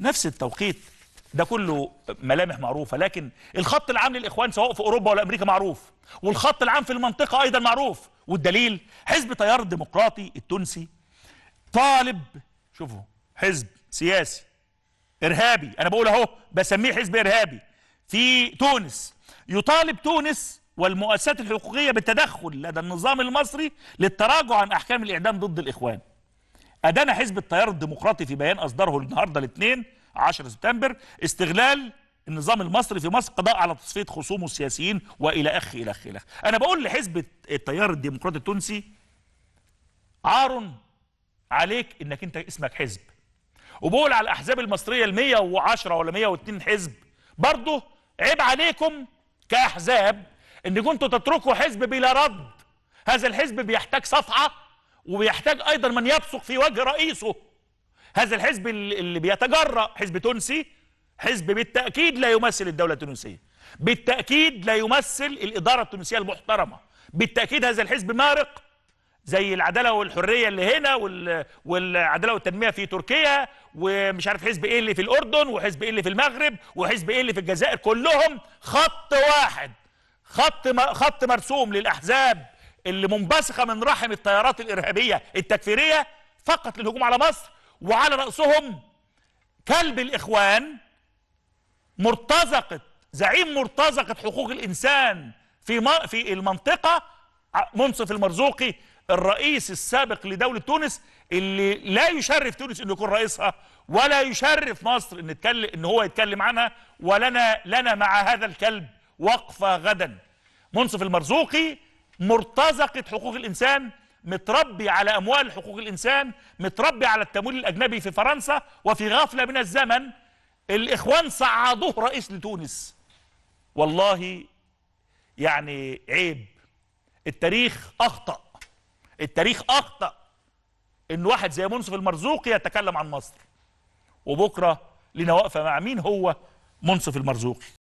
نفس التوقيت ده كله ملامح معروفه لكن الخط العام للاخوان سواء في اوروبا ولا امريكا معروف والخط العام في المنطقه ايضا معروف والدليل حزب تيار الديمقراطي التونسي طالب شوفوا حزب سياسي ارهابي انا بقول اهو بسميه حزب ارهابي في تونس يطالب تونس والمؤسسات الحقوقيه بالتدخل لدى النظام المصري للتراجع عن احكام الاعدام ضد الاخوان أدان حزب التيار الديمقراطي في بيان أصدره النهاردة الاثنين 10 سبتمبر استغلال النظام المصري في مصر قضاء على تصفية خصومه السياسيين وإلى أخ إلى أخ إلى أخ أنا بقول لحزب التيار الديمقراطي التونسي عار عليك إنك أنت اسمك حزب وبقول على الأحزاب المصرية ال 110 ولا 102 حزب برضه عيب عليكم كأحزاب إن كنتوا تتركوا حزب بلا رد هذا الحزب بيحتاج صفحة وبيحتاج ايضا من يبصق في وجه رئيسه هذا الحزب اللي بيتجرأ حزب تونسي حزب بالتأكيد لا يمثل الدولة التونسية بالتأكيد لا يمثل الإدارة التونسية المحترمة بالتأكيد هذا الحزب مارق زي العدالة والحرية اللي هنا والعدالة والتنمية في تركيا ومش عارف حزب ايه اللي في الأردن وحزب ايه اللي في المغرب وحزب ايه اللي في الجزائر كلهم خط واحد خط خط مرسوم للأحزاب اللي منبثقه من رحم التيارات الارهابيه التكفيريه فقط للهجوم على مصر وعلى راسهم كلب الاخوان مرتزقه زعيم مرتزقه حقوق الانسان في في المنطقه منصف المرزوقي الرئيس السابق لدوله تونس اللي لا يشرف تونس انه يكون رئيسها ولا يشرف مصر ان يتكلم ان هو يتكلم عنها ولنا لنا مع هذا الكلب وقفه غدا منصف المرزوقي مرتزقة حقوق الإنسان متربي على أموال حقوق الإنسان متربي على التمويل الأجنبي في فرنسا وفي غفلة من الزمن الإخوان صعدوه رئيس لتونس والله يعني عيب التاريخ أخطأ التاريخ أخطأ إن واحد زي منصف المرزوقي يتكلم عن مصر وبكرة لنا واقفة مع مين هو منصف المرزوقي